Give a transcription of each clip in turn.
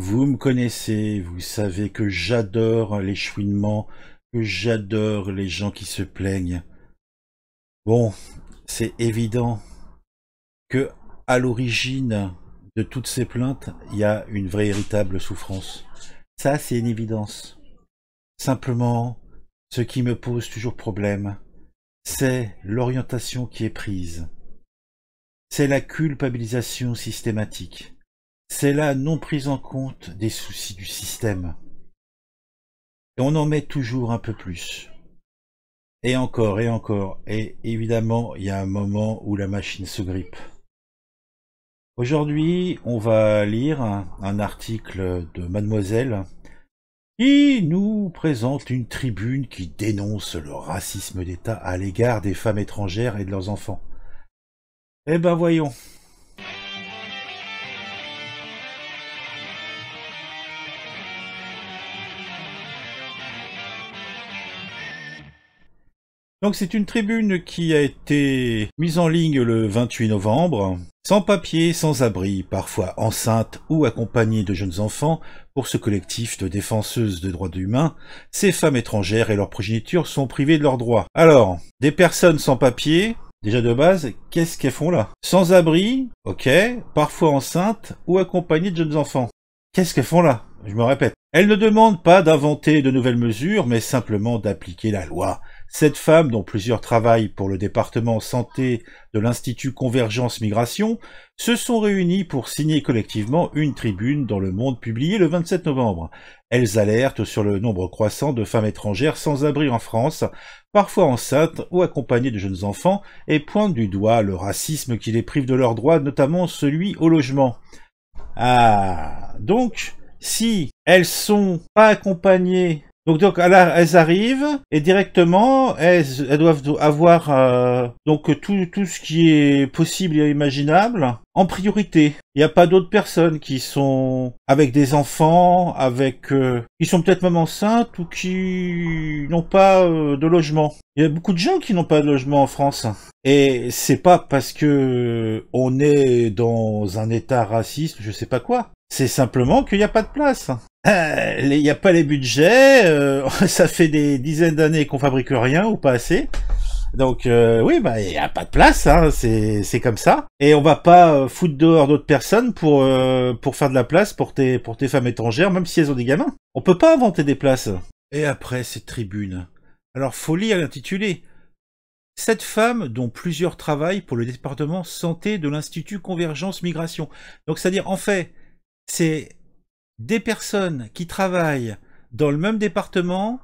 Vous me connaissez, vous savez que j'adore les que j'adore les gens qui se plaignent. Bon, c'est évident que à l'origine de toutes ces plaintes, il y a une vraie véritable souffrance. Ça, c'est une évidence. Simplement, ce qui me pose toujours problème, c'est l'orientation qui est prise. C'est la culpabilisation systématique c'est la non prise en compte des soucis du système. Et on en met toujours un peu plus. Et encore, et encore. Et évidemment, il y a un moment où la machine se grippe. Aujourd'hui, on va lire un, article de Mademoiselle qui nous présente une tribune qui dénonce le racisme d'État à l'égard des femmes étrangères et de leurs enfants. Eh ben voyons, Donc c'est une tribune qui a été mise en ligne le 28 novembre, sans papier, sans abri, parfois enceinte ou accompagnée de jeunes enfants, pour ce collectif de défenseuses de droits humains, ces femmes étrangères et leurs progénitures sont privées de leurs droits. Alors, des personnes sans papier, Déjà de base, qu'est-ce qu'elles font là Sans abri, ok, parfois enceintes ou accompagnées de jeunes enfants. Qu'est-ce qu'elles font là Je me répète. Elles ne demandent pas d'inventer de nouvelles mesures, mais simplement d'appliquer la loi cette femme, dont plusieurs travaillent pour le département santé de l'Institut Convergence Migration, se sont réunies pour signer collectivement une tribune dans Le Monde publiée le 27 novembre. Elles alertent sur le nombre croissant de femmes étrangères sans abri en France, parfois enceintes ou accompagnées de jeunes enfants, et pointent du doigt le racisme qui les prive de leurs droits, notamment celui au logement. Ah, donc, si elles sont pas accompagnées donc, donc elles arrivent et directement, elles, doivent avoir euh, donc tout, tout ce qui est possible et imaginable en priorité. Il n'y a pas d'autres personnes qui sont avec des enfants, avec euh, qui sont peut-être même enceintes ou qui n'ont pas euh, de logement. Il y a beaucoup de gens qui n'ont pas de logement en France. Et c'est pas parce que on est dans un état raciste, je sais pas quoi. C'est simplement qu'il n'y a pas de place. Euh, il n'y a pas les budgets, euh, ça fait des dizaines d'années qu'on fabrique rien ou pas assez. Donc euh, oui, bah il n'y a pas de place, hein, c'est comme ça. Et on va pas foutre dehors d'autres personnes pour pour faire de la place pour tes pour tes femmes étrangères, même si elles ont des gamins. On peut pas inventer des places. Et après cette tribune. Alors faut lire l'intitulé. Cette femme, dont plusieurs travaillent pour le département santé de l'Institut Convergence Migration. Donc c'est-à-dire en fait, c'est des personnes qui travaillent dans le même département,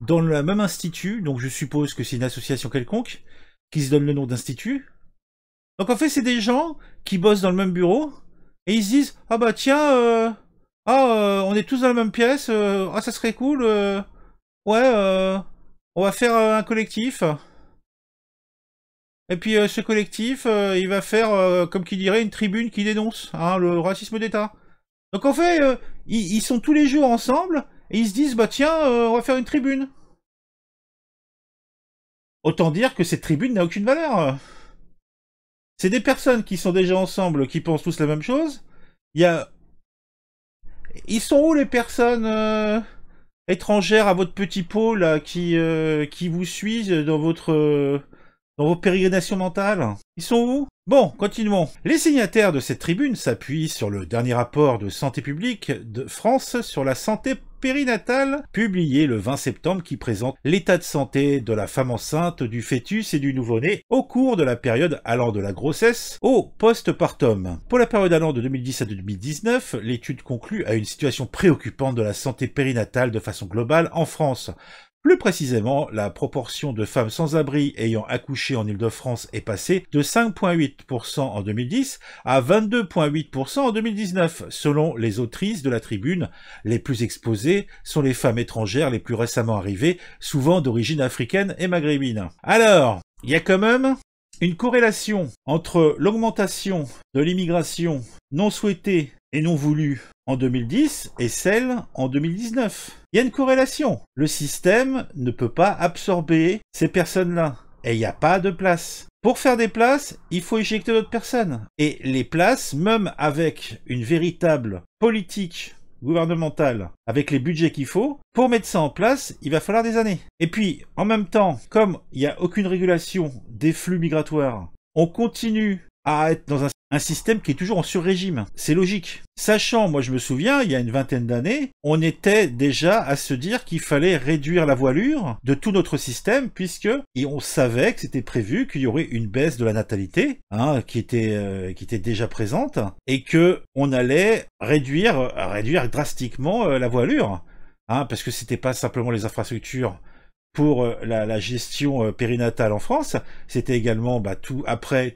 dans le même institut, donc je suppose que c'est une association quelconque, qui se donne le nom d'institut. Donc en fait, c'est des gens qui bossent dans le même bureau, et ils se disent « Ah bah tiens, euh, ah, euh, on est tous dans la même pièce, euh, ah ça serait cool, ouais, on va faire un collectif. » Et puis ce collectif, il va faire, comme qui dirait, une tribune qui dénonce hein, le racisme d'État. Donc en fait, euh, ils, sont tous les jours ensemble et ils se disent bah tiens, euh, on va faire une tribune. Autant dire que cette tribune n'a aucune valeur. C'est des personnes qui sont déjà ensemble, qui pensent tous la même chose. Il y a, ils sont où les personnes euh, étrangères à votre petit pot qui qui vous suivent dans votre dans vos pérégrinations mentales Ils sont où Bon, continuons. Les signataires de cette tribune s'appuient sur le dernier rapport de santé publique de France sur la santé périnatale, publié le 20 septembre, qui présente l'état de santé de la femme enceinte, du fœtus et du nouveau-né au cours de la période allant de la grossesse au post-partum. Pour la période allant de 2010 à 2019, l'étude conclut à une situation préoccupante de la santé périnatale de façon globale en France, plus précisément, la proportion de femmes sans abri ayant accouché en Ile-de-France est passée de 5,8% en 2010 à 22,8% en 2019. Selon les autrices de la tribune, les plus exposées sont les femmes étrangères les plus récemment arrivées, souvent d'origine africaine et maghrébine. Alors, il y a quand même une corrélation entre l'augmentation de l'immigration non souhaitée et non voulu en 2010 et celle en 2019. Il y a une corrélation. Le système ne peut pas absorber ces personnes-là. Et il n'y a pas de place. Pour faire des places, il faut éjecter d'autres personnes. Et les places, même avec une véritable politique gouvernementale, avec les budgets qu'il faut, pour mettre ça en place, il va falloir des années. Et puis, en même temps, comme il n'y a aucune régulation des flux migratoires, on continue à être dans un, système qui est toujours en sur-régime. C'est logique. Sachant, moi je me souviens, il y a une vingtaine d'années, on était déjà à se dire qu'il fallait réduire la voilure de tout notre système, puisque on savait que c'était prévu qu'il y aurait une baisse de la natalité, hein, qui était euh, qui était déjà présente, et que on allait réduire réduire drastiquement euh, la voilure, hein, parce que c'était pas simplement les infrastructures pour euh, la, gestion euh, périnatale en France. C'était également bah, tout après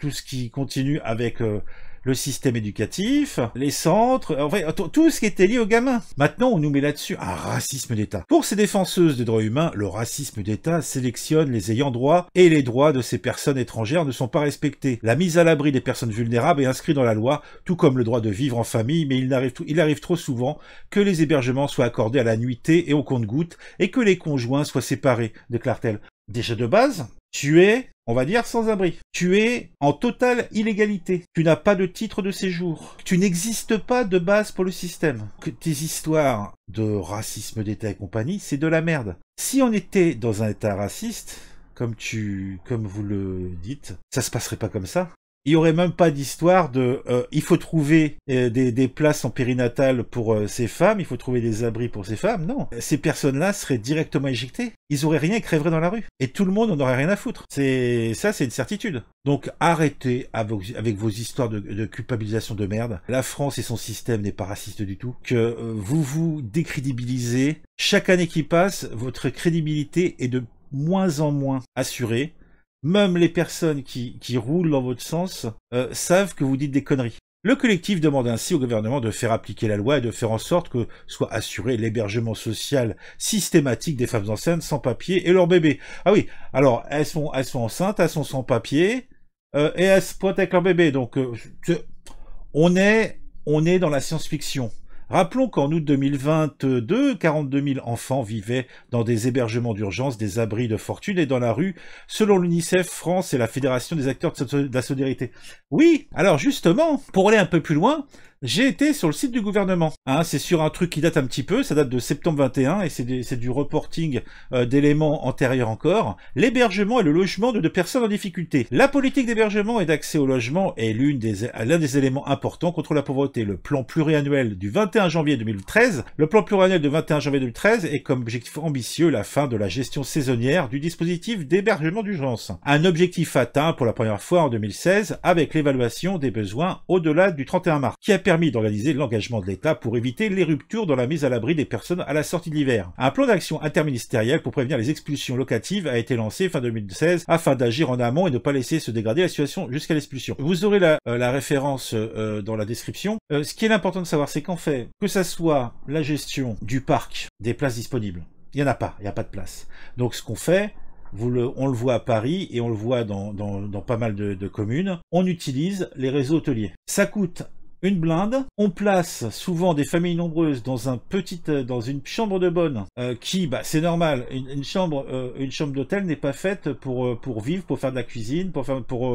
tout, ce qui continue avec euh, le système éducatif, les centres, euh, en fait, tout ce qui était lié aux gamins. Maintenant, on nous met là-dessus un racisme d'État. Pour ces défenseuses des droits humains, le racisme d'État sélectionne les ayants droit et les droits de ces personnes étrangères ne sont pas respectés. La mise à l'abri des personnes vulnérables est inscrite dans la loi, tout comme le droit de vivre en famille, mais il arrive, il arrive trop souvent que les hébergements soient accordés à la nuitée et au compte-gouttes et que les conjoints soient séparés, déclare-t-elle. Déjà de base, tu es, on va dire, sans abri. Tu es en totale illégalité. Tu n'as pas de titre de séjour. Tu n'existes pas de base pour le système. Que tes histoires de racisme d'État et compagnie, c'est de la merde. Si on était dans un État raciste, comme tu, comme vous le dites, ça se passerait pas comme ça il n'y aurait même pas d'histoire de euh, il faut trouver euh, des, des, places en périnatale pour euh, ces femmes, il faut trouver des abris pour ces femmes. Non, ces personnes-là seraient directement éjectées. Ils auraient rien et crèveraient dans la rue. Et tout le monde n'en aurait rien à foutre. C'est ça, c'est une certitude. Donc arrêtez avec, vos histoires de, de, culpabilisation de merde. La France et son système n'est pas raciste du tout. Que vous vous décrédibilisez. Chaque année qui passe, votre crédibilité est de moins en moins assurée même les personnes qui, qui roulent dans votre sens, euh, savent que vous dites des conneries. Le collectif demande ainsi au gouvernement de faire appliquer la loi et de faire en sorte que soit assuré l'hébergement social systématique des femmes enceintes sans papier et leurs bébés. Ah oui, alors elles sont, elles sont enceintes, elles sont sans papier euh, et elles se pointent avec leur bébé. Donc euh, on, est, on est dans la science-fiction. Rappelons qu'en août 2022, 42 000 enfants vivaient dans des hébergements d'urgence, des abris de fortune et dans la rue, selon l'UNICEF France et la Fédération des acteurs de la solidarité. Oui, alors justement, pour aller un peu plus loin, j'ai été sur le site du gouvernement. Hein, c'est sur un truc qui date un petit peu, ça date de septembre 21 et c'est du reporting euh, d'éléments antérieurs encore. L'hébergement et le logement de, personnes en difficulté. La politique d'hébergement et d'accès au logement est l'une des l'un des éléments importants contre la pauvreté. Le plan pluriannuel du 21 janvier 2013, le plan pluriannuel de 21 janvier 2013 est comme objectif ambitieux la fin de la gestion saisonnière du dispositif d'hébergement d'urgence. Un objectif atteint pour la première fois en 2016 avec l'évaluation des besoins au-delà du 31 mars, qui permis d'organiser l'engagement de l'État pour éviter les ruptures dans la mise à l'abri des personnes à la sortie de l'hiver. Un plan d'action interministériel pour prévenir les expulsions locatives a été lancé fin 2016 afin d'agir en amont et ne pas laisser se dégrader la situation jusqu'à l'expulsion. Vous aurez la, euh, référence euh, dans la description. Euh, ce qui est important de savoir, c'est qu'en fait, que ça soit la gestion du parc, des places disponibles, il n'y en a pas, il n'y a pas de place. Donc ce qu'on fait, vous on le voit à Paris et on le voit dans, pas mal de, communes, on utilise les réseaux hôteliers. Ça coûte une blinde. On place souvent des familles nombreuses dans un petit, euh, dans une chambre de bonne euh, qui, bah, c'est normal. Une, chambre, euh, une chambre d'hôtel n'est pas faite pour pour vivre, pour faire de la cuisine, pour faire pour.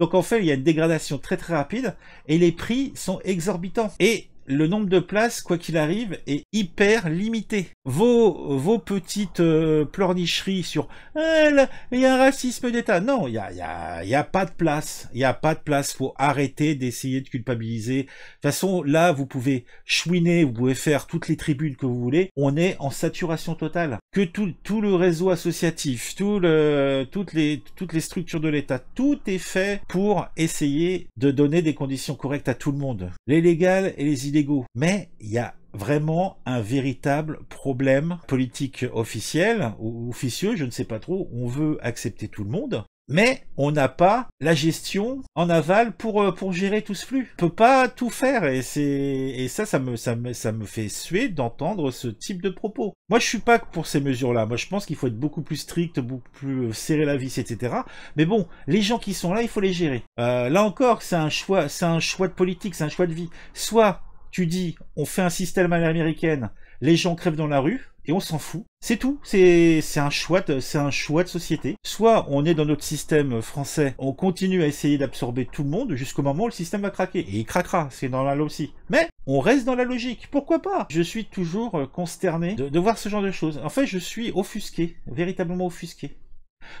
Donc en fait, il y a une dégradation très très rapide et les prix sont exorbitants. Et le nombre de places, quoi qu'il arrive, est hyper limité. Vos, vos petites euh, pleurnicheries sur ah, il y a un racisme d'État. Non, il n'y a, y y a, pas de place. Il n'y a pas de place. faut arrêter d'essayer de culpabiliser. De toute façon, là, vous pouvez chouiner, vous pouvez faire toutes les tribunes que vous voulez. On est en saturation totale. Que tout, tout le réseau associatif, tout le, toutes, les, toutes les structures de l'État, tout est fait pour essayer de donner des conditions correctes à tout le monde. Les légales et les mais il y a vraiment un véritable problème politique officiel ou officieux, je ne sais pas trop, on veut accepter tout le monde, mais on n'a pas la gestion en aval pour, euh, pour gérer tout ce flux. On peut pas tout faire et c'est, et ça, ça me, ça me, ça me fait suer d'entendre ce type de propos. Moi, je suis pas pour ces mesures-là. Moi, je pense qu'il faut être beaucoup plus strict, beaucoup plus euh, serrer la vis, etc. Mais bon, les gens qui sont là, il faut les gérer. Euh, là encore, c'est un choix, c'est un choix de politique, c'est un choix de vie. Soit tu dis on fait un système à l'américaine, les gens crèvent dans la rue et on s'en fout. C'est tout, c'est un choix, de société. Soit on est dans notre système français, on continue à essayer d'absorber tout le monde jusqu'au moment où le système va craquer et il craquera, c'est normal aussi. Mais on reste dans la logique, pourquoi pas Je suis toujours euh, consterné de, voir ce genre de choses. En fait, je suis offusqué, véritablement offusqué.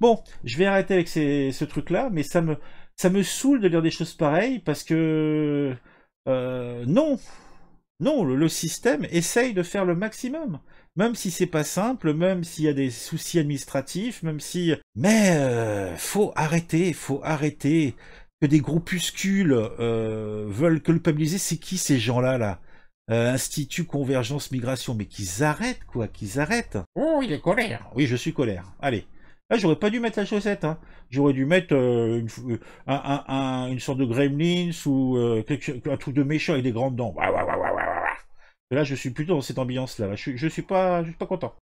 Bon, je vais arrêter avec ce truc-là, mais ça me, ça me saoule de lire des choses pareilles parce que euh, non, non, le, système essaye de faire le maximum, même si c'est pas simple, même s'il y a des soucis administratifs, même si. Mais euh, faut arrêter, faut arrêter que des groupuscules euh, veulent culpabiliser. C'est qui ces gens-là là, là Institut Convergence Migration, mais qu'ils arrêtent quoi, qu'ils arrêtent. Oh, il est colère. Oui, je suis colère. Allez. Là, ah, j'aurais pas dû mettre la chaussette. Hein. J'aurais dû mettre euh, euh, une, sorte de gremlins ou euh, quelque, un truc de méchant avec des grandes dents. là, je suis plutôt dans cette ambiance-là. Je, je suis pas, je suis pas content.